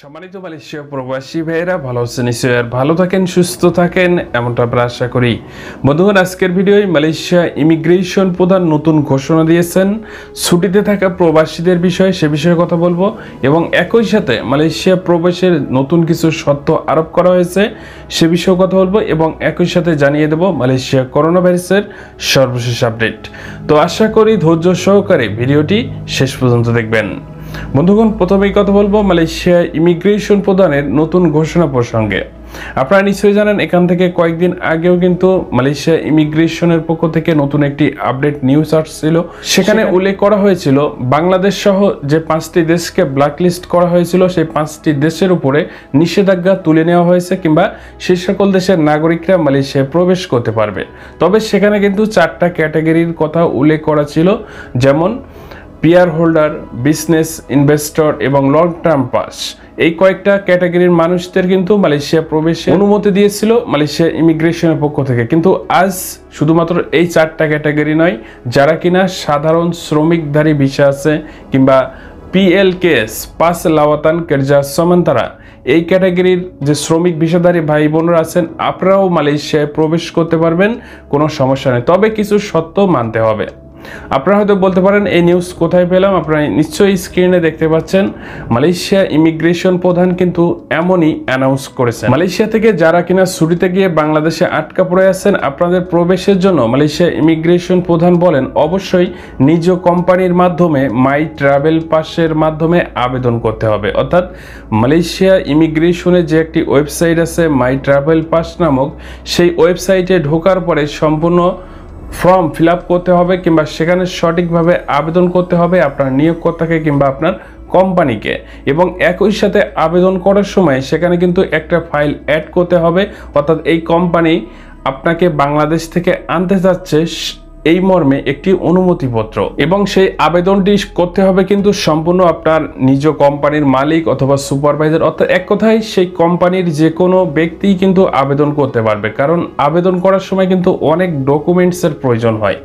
সম্মানিত মালয়েশিয়া প্রবাসী ভাইয়েরা ভালো আছেন নিশ্চয় ভালো থাকেন সুস্থ থাকেন এমনটা আমরা আশা করি বন্ধুগণ আজকের ভিডিওয় মালয়েশিয়া ইমিগ্রেশন প্রধান নতুন ঘোষণা দিয়েছেন ছুটিতে থাকা প্রবাসীদের বিষয়ে সে বিষয়ে কথা বলবো এবং একই সাথে মালয়েশিয়া প্রবেশের নতুন কিছু শর্ত আরোপ করা হয়েছে সে বিষয়ে কথা বলবো এবং একই সাথে জানিয়ে দেব মালয়েশিয়া করোনা ভাইরাসের সর্বশেষ আপডেট তো আশা করি ধৈর্য সহকারে ভিডিওটি শেষ পর্যন্ত দেখবেন বন্ধুগণ প্রথমেই কথা বলবো মালয়েশিয়া ইমিগ্রেশন প্রদানের নতুন ঘোষণা প্রসঙ্গে আপনারা নিশ্চয়ই জানেন এখান থেকে কয়েকদিন আগেও কিন্তু মালয়েশিয়া ইমিগ্রেশনের পক্ষ থেকে নতুন একটি আপডেট নিউজ আসছিল সেখানে উল্লেখ করা হয়েছিল বাংলাদেশ সহ যে পাঁচটি দেশকে ব্ল্যাকলিস্ট করা হয়েছিল সেই পাঁচটি দেশের উপরে নিষেধাজ্ঞা তুলে নেওয়া হয়েছে কিংবা সেই সকল দেশের নাগরিকরা মালয়েশিয়ায় প্রবেশ করতে পারবে তবে সেখানে কিন্তু চারটা ক্যাটাগরির কথা উল্লেখ করা ছিল যেমন পিয়ার হোল্ডার বিজনেস ইনভেস্টর এবং লং টার্ম পাস এই কয়েকটা ক্যাটাগরির মানুষদের কিন্তু মালয়েশিয়া প্রবেশে অনুমতি দিয়েছিল মালয়েশিয়া ইমিগ্রেশনের পক্ষ থেকে কিন্তু আজ শুধুমাত্র এই চারটা ক্যাটাগরি নয় যারা কিনা সাধারণ শ্রমিকধারী ভিসা আছে কিংবা পিএলকেএস পাস লাওয়াতান কেরজা সমান্তারা এই ক্যাটাগরির যে শ্রমিক ভিসাধারী ভাই বোনরা আছেন আপনারাও মালয়েশিয়ায় প্রবেশ করতে পারবেন কোনো সমস্যা নেই তবে কিছু সত্য মানতে হবে আপনারা হয়তো বলতে পারেন এই নিউজ কোথায় পেলাম আপনারা নিশ্চয়ই স্ক্রিনে দেখতে পাচ্ছেন মালয়েশিয়া ইমিগ্রেশন প্রধান কিন্তু এমনই অ্যানাউন্স করেছেন মালয়েশিয়া থেকে যারা কিনা ছুটিতে গিয়ে বাংলাদেশে আটকা পড়ে আছেন আপনাদের প্রবেশের জন্য মালয়েশিয়া ইমিগ্রেশন প্রধান বলেন অবশ্যই নিজ কোম্পানির মাধ্যমে মাই ট্রাভেল পাসের মাধ্যমে আবেদন করতে হবে অর্থাৎ মালয়েশিয়া ইমিগ্রেশনের যে একটি ওয়েবসাইট আছে মাই ট্রাভেল পাস নামক সেই ওয়েবসাইটে ঢোকার পরে সম্পূর্ণ ফর্ম ফিল করতে হবে কিংবা সেখানে সঠিকভাবে আবেদন করতে হবে আপনার নিয়োগকর্তাকে কিংবা আপনার কোম্পানিকে এবং একই সাথে আবেদন করার সময় সেখানে কিন্তু একটা ফাইল অ্যাড করতে হবে অর্থাৎ এই কোম্পানি আপনাকে বাংলাদেশ থেকে আনতে চাচ্ছে এই মর্মে একটি অনুমতিপত্র এবং সেই আবেদনটি করতে হবে কিন্তু সম্পূর্ণ আপনার নিজ কোম্পানির মালিক অথবা সুপারভাইজার অর্থাৎ এক কথায় সেই কোম্পানির যে কোনো ব্যক্তিই কিন্তু আবেদন করতে পারবে কারণ আবেদন করার সময় কিন্তু অনেক ডকুমেন্টসের প্রয়োজন হয়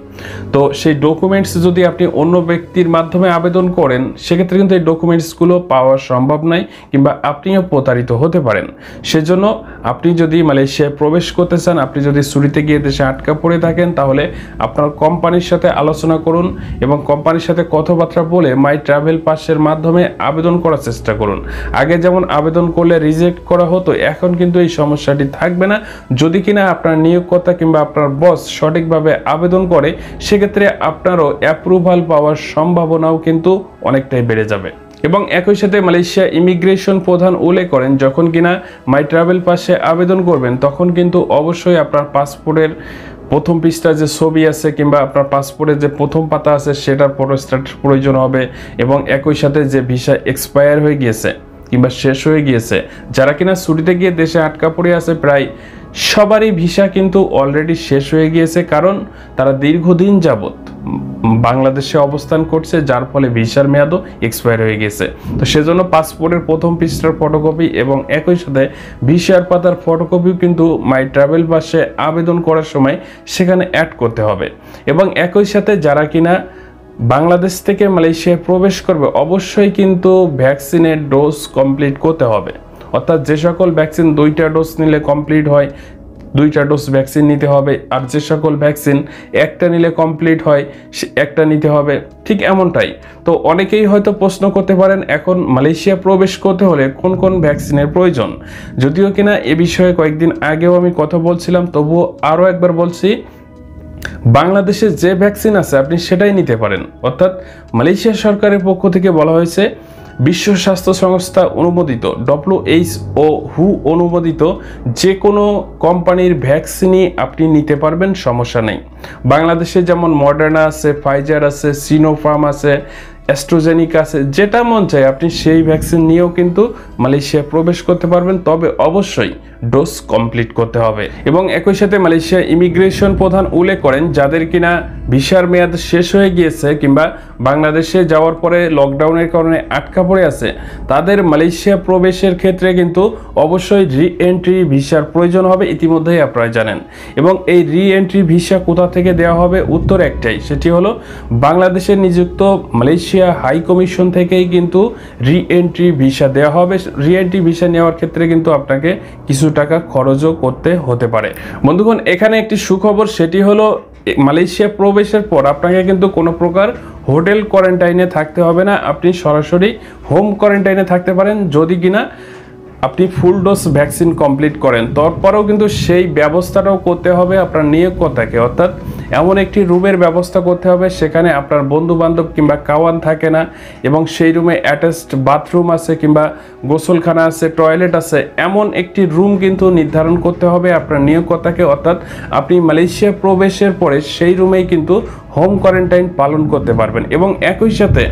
তো সেই ডকুমেন্টস যদি আপনি অন্য ব্যক্তির মাধ্যমে আবেদন করেন সেক্ষেত্রে কিন্তু এই ডকুমেন্টসগুলো পাওয়া সম্ভব নয় কিংবা আপনিও প্রতারিত হতে পারেন সেজন্য আপনি যদি মালয়েশিয়ায় প্রবেশ করতে চান আপনি যদি ছুটিতে গিয়ে দেশে আটকা পড়ে থাকেন তাহলে আপনার কোম্পানির সাথে আলোচনা করুন এবং কোম্পানির সাথে কথাবার্তা বলে মাই ট্রাভেল পাসের মাধ্যমে আবেদন করার চেষ্টা করুন আগে যেমন আবেদন করলে রিজেক্ট করা হতো এখন কিন্তু এই সমস্যাটি থাকবে না যদি কিনা আপনার নিয়োগকর্তা কিংবা আপনার বস সঠিকভাবে আবেদন করে সেক্ষেত্রে আপনারও অ্যাপ্রুভাল পাওয়ার সম্ভাবনাও কিন্তু অনেকটাই বেড়ে যাবে এবং একই সাথে মালয়েশিয়া ইমিগ্রেশন প্রধান উল্লেখ করেন যখন কিনা মাই ট্রাভেল পাসে আবেদন করবেন তখন কিন্তু অবশ্যই আপনার পাসপোর্টের প্রথম পৃষ্ঠার যে ছবি আছে কিংবা আপনার পাসপোর্টের যে প্রথম পাতা আছে সেটার ফটো প্রয়োজন হবে এবং একই সাথে যে ভিসা এক্সপায়ার হয়ে গিয়েছে কিংবা শেষ হয়ে গিয়েছে যারা কিনা ছুটিতে গিয়ে দেশে আটকা পড়ে আছে প্রায় সবারই ভিসা কিন্তু অলরেডি শেষ হয়ে গিয়েছে কারণ তারা দীর্ঘদিন যাবৎ বাংলাদেশে অবস্থান করছে যার ফলে ভিসার মেয়াদও এক্সপায়ার হয়ে গেছে তো সেজন্য পাসপোর্টের প্রথম পৃষ্ঠার ফটোকপি এবং একই সাথে ভিসার পাতার ফটোকপিও কিন্তু মাই ট্রাভেল পাশে আবেদন করার সময় সেখানে অ্যাড করতে হবে এবং একই সাথে যারা কিনা বাংলাদেশ থেকে মালয়েশিয়ায় প্রবেশ করবে অবশ্যই কিন্তু ভ্যাকসিনের ডোজ কমপ্লিট করতে হবে অর্থাৎ যে সকল ভ্যাকসিন দুইটা ডোজ নিলে কমপ্লিট হয় দুইটা ডোজ ভ্যাকসিন নিতে হবে আর যে সকল ভ্যাকসিন একটা নিলে কমপ্লিট হয় একটা নিতে হবে ঠিক এমনটাই তো অনেকেই হয়তো প্রশ্ন করতে পারেন এখন মালয়েশিয়া প্রবেশ করতে হলে কোন কোন ভ্যাকসিনের প্রয়োজন যদিও কিনা এ বিষয়ে কয়েকদিন আগেও আমি কথা বলছিলাম তবুও আরও একবার বলছি বাংলাদেশে যে ভ্যাকসিন আছে আপনি সেটাই নিতে পারেন অর্থাৎ মালয়েশিয়া সরকারের পক্ষ থেকে বলা হয়েছে বিশ্ব স্বাস্থ্য সংস্থা অনুমোদিত ও হু অনুমোদিত যে কোনো কোম্পানির ভ্যাকসিনই আপনি নিতে পারবেন সমস্যা নেই বাংলাদেশে যেমন মডার্না আছে ফাইজার আছে সিনোফার্ম আছে অ্যাস্ট্রোজেনিক আছে যেটা মন চায় আপনি সেই ভ্যাকসিন নিয়েও কিন্তু মালয়েশিয়া প্রবেশ করতে পারবেন তবে অবশ্যই ডোজ কমপ্লিট করতে হবে এবং একই সাথে মালয়েশিয়া ইমিগ্রেশন প্রধান উল্লেখ করেন যাদের কিনা ভিসার মেয়াদ শেষ হয়ে গিয়েছে কিংবা বাংলাদেশে যাওয়ার পরে লকডাউনের কারণে আটকা পড়ে আছে তাদের মালয়েশিয়া প্রবেশের ক্ষেত্রে কিন্তু অবশ্যই রি এন্ট্রি ভিসার প্রয়োজন হবে ইতিমধ্যেই আপনারা জানেন এবং এই রি এন্ট্রি ভিসা কোথা থেকে দেওয়া হবে উত্তর একটাই সেটি হলো বাংলাদেশে নিযুক্ত মালয়েশিয়া মালয়েশিয়া হাই কমিশন থেকেই কিন্তু রিএন্ট্রি ভিসা দেওয়া হবে রিএন্ট্রি ভিসা নেওয়ার ক্ষেত্রে কিন্তু আপনাকে কিছু টাকা খরচও করতে হতে পারে বন্ধুগণ এখানে একটি সুখবর সেটি হলো মালয়েশিয়া প্রবেশের পর আপনাকে কিন্তু কোনো প্রকার হোটেল কোয়ারেন্টাইনে থাকতে হবে না আপনি সরাসরি হোম কোয়ারেন্টাইনে থাকতে পারেন যদি কিনা আপনি ফুল ডোজ ভ্যাকসিন কমপ্লিট করেন তারপরেও কিন্তু সেই ব্যবস্থাটাও করতে হবে আপনার নিয়োগকর্তাকে অর্থাৎ এমন একটি রুমের ব্যবস্থা করতে হবে সেখানে আপনার বন্ধু বান্ধব কিংবা কাওয়ান থাকে না এবং সেই রুমে অ্যাটাচড বাথরুম আছে কিংবা গোসলখানা আছে টয়লেট আছে এমন একটি রুম কিন্তু নির্ধারণ করতে হবে আপনার নিয়োগকর্তাকে অর্থাৎ আপনি মালয়েশিয়া প্রবেশের পরে সেই রুমেই কিন্তু হোম কোয়ারেন্টাইন পালন করতে পারবেন এবং একই সাথে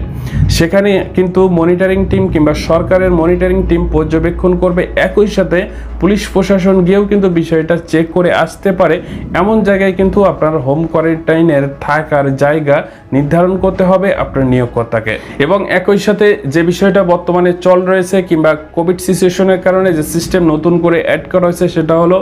সেখানে কিন্তু মনিটারিং টিম কিংবা সরকারের মনিটারিং টিম পর্যবেক্ষণ করবে একই সাথে পুলিশ প্রশাসন গিয়েও কিন্তু বিষয়টা চেক করে আসতে পারে এমন জায়গায় কিন্তু আপনার হোম কোয়ারেন্টাইনের থাকার জায়গা নির্ধারণ করতে হবে আপনার নিয়োগকর্তাকে এবং একই সাথে যে বিষয়টা বর্তমানে চল রয়েছে কিংবা কোভিড সিচুয়েশনের কারণে যে সিস্টেম নতুন করে অ্যাড করা হয়েছে সেটা হলো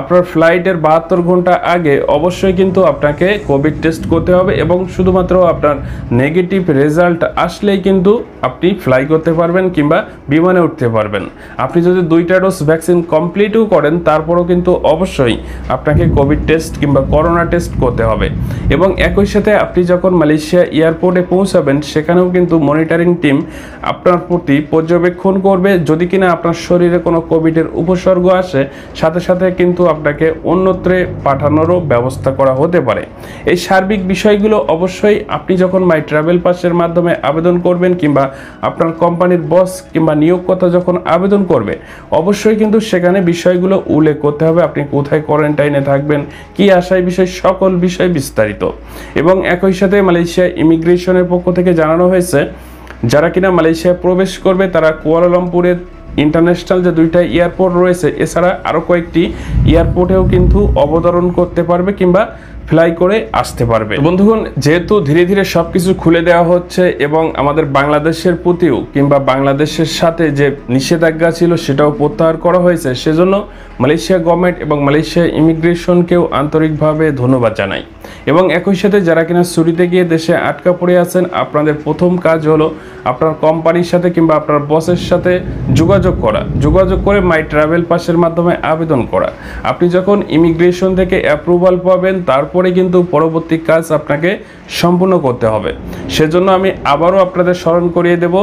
আপনার ফ্লাইটের বাহাত্তর ঘন্টা আগে অবশ্যই কিন্তু আপনাকে কোভিড টেস্ট করতে হবে এবং শুধুমাত্র আপনার নেগেটিভ রেজাল্ট আসলে চাইলেই কিন্তু আপনি ফ্লাই করতে পারবেন কিংবা বিমানে উঠতে পারবেন আপনি যদি দুইটা ডোজ ভ্যাকসিন কমপ্লিটও করেন তারপরও কিন্তু অবশ্যই আপনাকে কোভিড টেস্ট কিংবা করোনা টেস্ট করতে হবে এবং একই সাথে আপনি যখন মালয়েশিয়া এয়ারপোর্টে পৌঁছাবেন সেখানেও কিন্তু মনিটরিং টিম আপনার প্রতি পর্যবেক্ষণ করবে যদি কিনা আপনার শরীরে কোনো কোভিডের উপসর্গ আসে সাথে সাথে কিন্তু আপনাকে অন্যত্রে পাঠানোরও ব্যবস্থা করা হতে পারে এই সার্বিক বিষয়গুলো অবশ্যই আপনি যখন মাই ট্রাভেল পাসের মাধ্যমে আবেদন করবেন কিংবা আপনার কোম্পানির বস কিংবা নিয়োগকর্তা যখন আবেদন করবে অবশ্যই কিন্তু সেখানে বিষয়গুলো উল্লেখ করতে হবে আপনি কোথায় কোয়ারেন্টাইনে থাকবেন কি আশায় বিষয় সকল বিষয় বিস্তারিত এবং একই সাথে মালয়েশিয়া ইমিগ্রেশনের পক্ষ থেকে জানানো হয়েছে যারা কিনা মালয়েশিয়ায় প্রবেশ করবে তারা কুয়ালালামপুরের ইন্টারন্যাশনাল যে দুইটা এয়ারপোর্ট রয়েছে এছাড়া আরও কয়েকটি এয়ারপোর্টেও কিন্তু অবতরণ করতে পারবে কিংবা অ্যাপ্লাই করে আসতে পারবে বন্ধুগণ যেহেতু ধীরে ধীরে সবকিছু খুলে দেওয়া হচ্ছে এবং আমাদের বাংলাদেশের প্রতিও কিংবা বাংলাদেশের সাথে যে নিষেধাজ্ঞা ছিল সেটাও প্রত্যাহার করা হয়েছে সেজন্য মালয়েশিয়া গভর্নমেন্ট এবং মালয়েশিয়া ইমিগ্রেশনকেও আন্তরিকভাবে ধন্যবাদ জানাই এবং একই সাথে যারা কিনা চুরিতে গিয়ে দেশে আটকা পড়ে আছেন আপনাদের প্রথম কাজ হলো আপনার কোম্পানির সাথে কিংবা আপনার বসের সাথে যোগাযোগ করা যোগাযোগ করে মাই ট্রাভেল পাসের মাধ্যমে আবেদন করা আপনি যখন ইমিগ্রেশন থেকে অ্যাপ্রুভাল পাবেন তারপর তারপরে কিন্তু পরবর্তী কাজ আপনাকে সম্পূর্ণ করতে হবে সেজন্য আমি আবারও আপনাদের স্মরণ করিয়ে দেব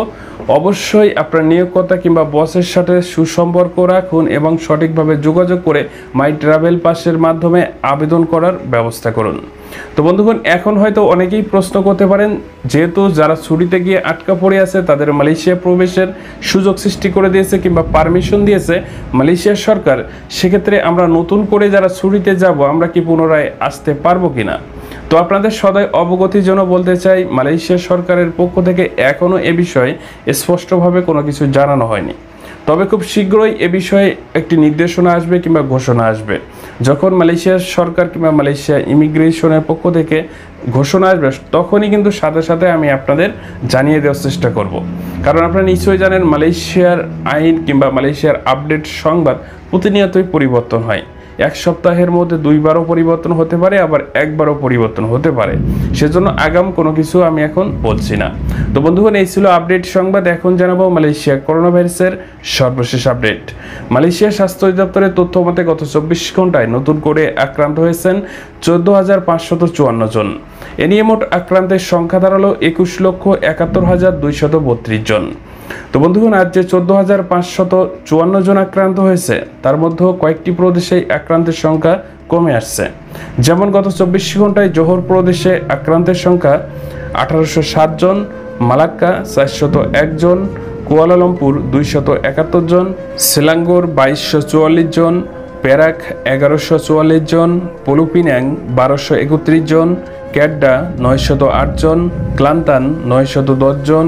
অবশ্যই আপনার নিয়োগকর্তা কিংবা বসের সাথে সুসম্পর্ক রাখুন এবং সঠিকভাবে যোগাযোগ করে মাই ট্রাভেল পাসের মাধ্যমে আবেদন করার ব্যবস্থা করুন তো বন্ধুগণ এখন হয়তো অনেকেই প্রশ্ন করতে পারেন যেহেতু যারা ছুটিতে গিয়ে আটকা পড়ে আছে তাদের মালয়েশিয়া প্রবেশের সুযোগ সৃষ্টি করে দিয়েছে কিংবা পারমিশন দিয়েছে মালয়েশিয়া সরকার সেক্ষেত্রে আমরা নতুন করে যারা ছুটিতে যাব আমরা কি পুনরায় আসতে পারবো কি না তো আপনাদের সদয় অবগতির জন্য বলতে চাই মালয়েশিয়া সরকারের পক্ষ থেকে এখনও এ বিষয়ে স্পষ্টভাবে কোনো কিছু জানানো হয়নি তবে খুব শীঘ্রই এ বিষয়ে একটি নির্দেশনা আসবে কিংবা ঘোষণা আসবে যখন মালয়েশিয়ার সরকার কিংবা মালয়েশিয়া ইমিগ্রেশনের পক্ষ থেকে ঘোষণা আসবে তখনই কিন্তু সাথে সাথে আমি আপনাদের জানিয়ে দেওয়ার চেষ্টা করব। কারণ আপনারা নিশ্চয়ই জানেন মালয়েশিয়ার আইন কিংবা মালয়েশিয়ার আপডেট সংবাদ প্রতিনিয়তই পরিবর্তন হয় এক সপ্তাহের মধ্যে দুইবারও পরিবর্তন হতে পারে আবার একবারও পরিবর্তন হতে পারে সেজন্য আগাম কোনো কিছু আমি এখন বলছি না তো বন্ধুগণ এই ছিল আপডেট সংবাদ এখন জানাবো মালয়েশিয়া করোনা ভাইরাসের সর্বশেষ আপডেট মালয়েশিয়া স্বাস্থ্য অধিদপ্তরের তথ্য মতে গত চব্বিশ ঘন্টায় নতুন করে আক্রান্ত হয়েছেন চোদ্দ হাজার পাঁচশত চুয়ান্ন জন এ নিয়ে মোট আক্রান্তের সংখ্যা দাঁড়ালো একুশ লক্ষ একাত্তর হাজার দুইশত বত্রিশ জন তো বন্ধুগণ আজ যে চোদ্দো হাজার পাঁচশত চুয়ান্ন জন আক্রান্ত হয়েছে তার মধ্যেও কয়েকটি প্রদেশে আক্রান্তের সংখ্যা কমে আসছে যেমন গত চব্বিশ ঘন্টায় জোহর প্রদেশে আক্রান্তের সংখ্যা আঠারোশো জন মালাক্কা চারশত একজন কুয়ালালামপুর দুইশত একাত্তর জন শিলাঙ্গোর বাইশশো চুয়াল্লিশ জন প্যারাক এগারোশো চুয়াল্লিশ জন পলুপিন্যাং বারোশো একত্রিশ জন ক্যাড্ডা নয়শত আট জন ক্লান্তান নয়শত দশ জন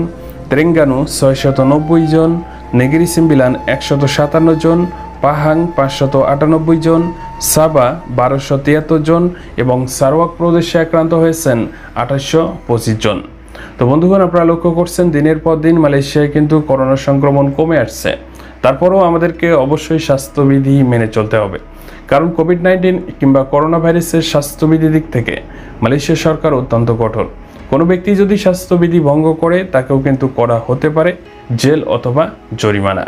ত্রেঙ্গানু ছয়শত নব্বই জন নেগিরি সিম্বিলান একশত সাতান্ন জন পাহাং পাঁচশত আটানব্বই জন সাবা বারোশো তিয়াত্তর জন এবং সারওয়াক প্রদেশে আক্রান্ত হয়েছেন আঠাশশো পঁচিশ জন তো বন্ধুগণ আপনারা লক্ষ্য করছেন দিনের পর দিন মালয়েশিয়ায় কিন্তু করোনা সংক্রমণ কমে আসছে তারপরেও আমাদেরকে অবশ্যই স্বাস্থ্যবিধি মেনে চলতে হবে কারণ কোভিড নাইন্টিন কিংবা করোনা ভাইরাসের স্বাস্থ্যবিধি দিক থেকে মালয়েশিয়া সরকার অত্যন্ত কঠোর কোনো ব্যক্তি যদি স্বাস্থ্যবিধি ভঙ্গ করে তাকেও কিন্তু করা হতে পারে জেল অথবা জরিমানা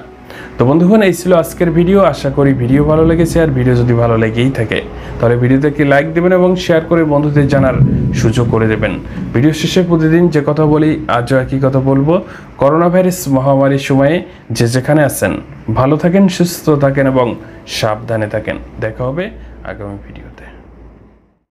তো বন্ধুগণ এই ছিল আজকের ভিডিও আশা করি ভিডিও ভালো লেগেছে আর ভিডিও যদি ভালো লেগেই থাকে তাহলে ভিডিওতে একটি লাইক দেবেন এবং শেয়ার করে বন্ধুদের জানার সুযোগ করে দেবেন ভিডিও শেষে প্রতিদিন যে কথা বলি আজও একই কথা বলবো করোনা ভাইরাস মহামারীর সময়ে যে যেখানে আছেন ভালো থাকেন সুস্থ থাকেন এবং সাবধানে থাকেন দেখা হবে আগামী ভিডিও